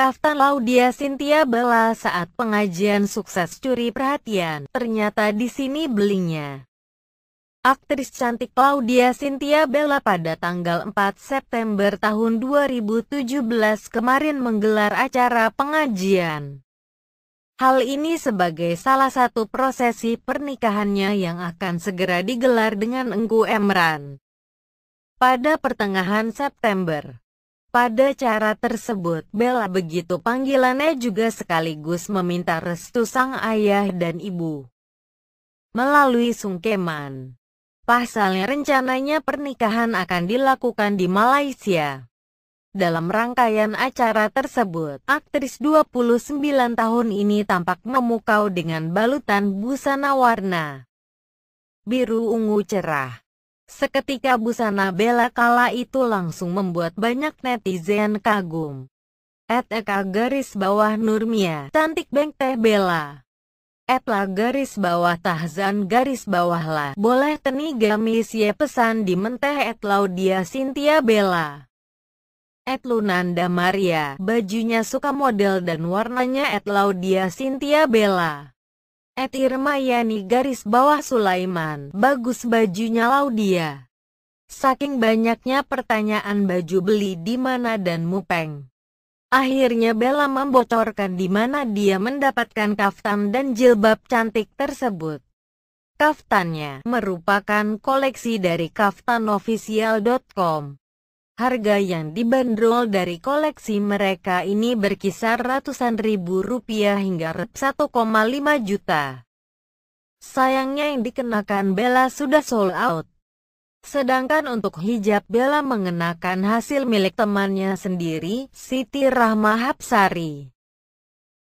Kaftan Laudia Cynthia Bala saat pengajian sukses curi perhatian, ternyata di sini belinya. Aktris cantik Claudia Cynthia Bella pada tanggal 4 September tahun 2017 kemarin menggelar acara pengajian. Hal ini sebagai salah satu prosesi pernikahannya yang akan segera digelar dengan Engku Emran pada pertengahan September. Pada cara tersebut, Bella begitu panggilannya juga sekaligus meminta restu sang ayah dan ibu. Melalui sungkeman. Pasalnya rencananya pernikahan akan dilakukan di Malaysia. Dalam rangkaian acara tersebut, aktris 29 tahun ini tampak memukau dengan balutan busana warna biru ungu cerah. Seketika busana Bella kala itu langsung membuat banyak netizen kagum. Et garis bawah Nurmia, cantik beng teh Bella. Etla garis bawah Tahzan garis bawah lah. Boleh teniga misye pesan di menteh Et Laudia Cynthia Bella. Et Lunanda Maria, bajunya suka model dan warnanya Et Laudia Cynthia Bella. At Irmayani garis bawah Sulaiman. Bagus bajunya Laudia. Saking banyaknya pertanyaan baju beli di mana dan mupeng. Akhirnya Bella membocorkan di mana dia mendapatkan kaftan dan jilbab cantik tersebut. Kaftannya merupakan koleksi dari kaftanofficial.com. Harga yang dibanderol dari koleksi mereka ini berkisar ratusan ribu rupiah hingga 1,5 juta. Sayangnya yang dikenakan Bella sudah sold out. Sedangkan untuk hijab Bella mengenakan hasil milik temannya sendiri, Siti Rahma Hapsari.